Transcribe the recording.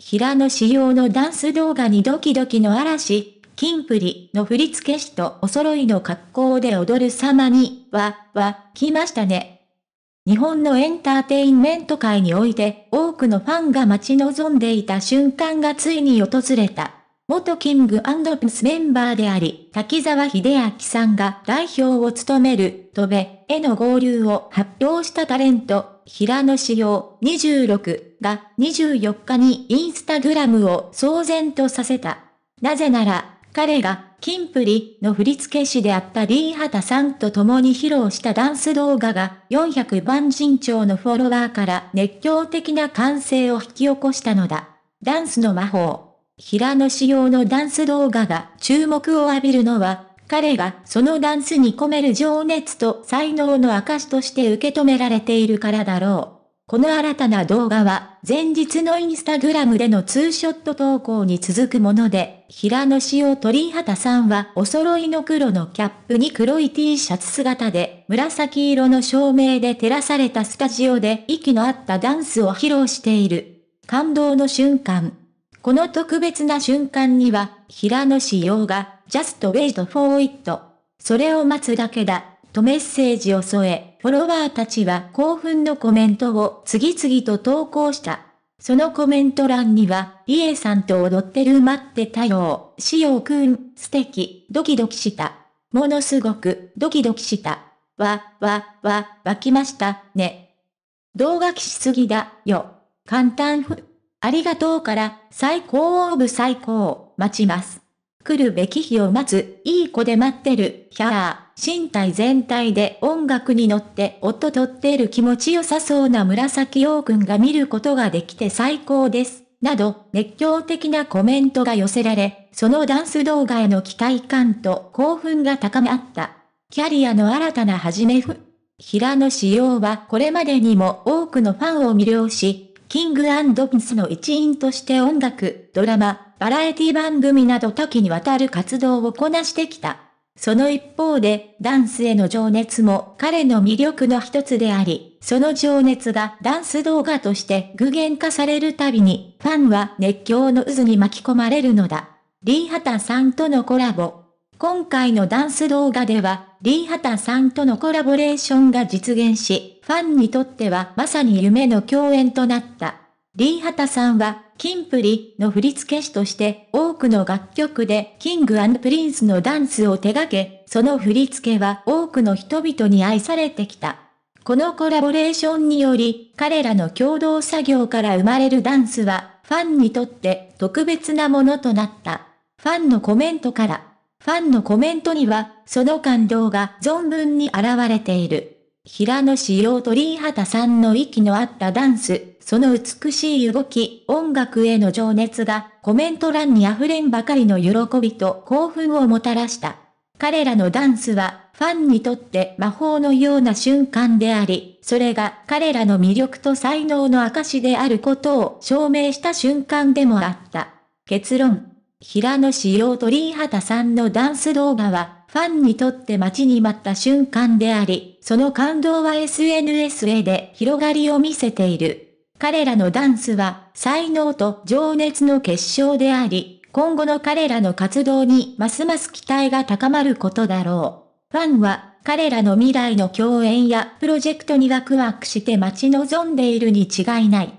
平野仕様のダンス動画にドキドキの嵐、キンプリの振付師とお揃いの格好で踊る様に、は、は、来ましたね。日本のエンターテインメント界において、多くのファンが待ち望んでいた瞬間がついに訪れた。元キングプスメンバーであり、滝沢秀明さんが代表を務める、戸部への合流を発表したタレント、平野紫耀26が24日にインスタグラムを騒然とさせた。なぜなら、彼が、キンプリの振付師であったリーハタさんと共に披露したダンス動画が400番人長のフォロワーから熱狂的な歓声を引き起こしたのだ。ダンスの魔法。平野紫耀のダンス動画が注目を浴びるのは彼はそのダンスに込める情熱と才能の証として受け止められているからだろう。この新たな動画は、前日のインスタグラムでのツーショット投稿に続くもので、平野紫耀鳥畑さんはお揃いの黒のキャップに黒い T シャツ姿で、紫色の照明で照らされたスタジオで息の合ったダンスを披露している。感動の瞬間。この特別な瞬間には、平野紫耀が just wait for it。それを待つだけだ、とメッセージを添え、フォロワーたちは興奮のコメントを次々と投稿した。そのコメント欄には、リエさんと踊ってる待ってたよ。しおくん、素敵、ドキドキした。ものすごく、ドキドキした。わ、わ、わ、湧きました、ね。動画きしすぎだ、よ。簡単ふ。ありがとうから、最高オーブ最高、待ちます。来るべき日を待つ、いい子で待ってる、ひゃー、身体全体で音楽に乗って音とってる気持ちよさそうな紫陽君が見ることができて最高です。など、熱狂的なコメントが寄せられ、そのダンス動画への期待感と興奮が高まった。キャリアの新たな始めふ。平野紫耀はこれまでにも多くのファンを魅了し、キングピンスの一員として音楽、ドラマ、バラエティ番組など多岐にわたる活動をこなしてきた。その一方で、ダンスへの情熱も彼の魅力の一つであり、その情熱がダンス動画として具現化されるたびに、ファンは熱狂の渦に巻き込まれるのだ。リーハタさんとのコラボ。今回のダンス動画では、リーハタさんとのコラボレーションが実現し、ファンにとってはまさに夢の共演となった。リー・ハタさんは、キンプリの振付師として多くの楽曲でキングプリンスのダンスを手掛け、その振り付けは多くの人々に愛されてきた。このコラボレーションにより、彼らの共同作業から生まれるダンスは、ファンにとって特別なものとなった。ファンのコメントから。ファンのコメントには、その感動が存分に現れている。平野紫耀とリーハタさんの息の合ったダンス、その美しい動き、音楽への情熱が、コメント欄に溢れんばかりの喜びと興奮をもたらした。彼らのダンスは、ファンにとって魔法のような瞬間であり、それが彼らの魅力と才能の証であることを証明した瞬間でもあった。結論。平野紫耀ハ畑さんのダンス動画は、ファンにとって待ちに待った瞬間であり、その感動は SNS へで広がりを見せている。彼らのダンスは、才能と情熱の結晶であり、今後の彼らの活動にますます期待が高まることだろう。ファンは、彼らの未来の共演やプロジェクトにワクワクして待ち望んでいるに違いない。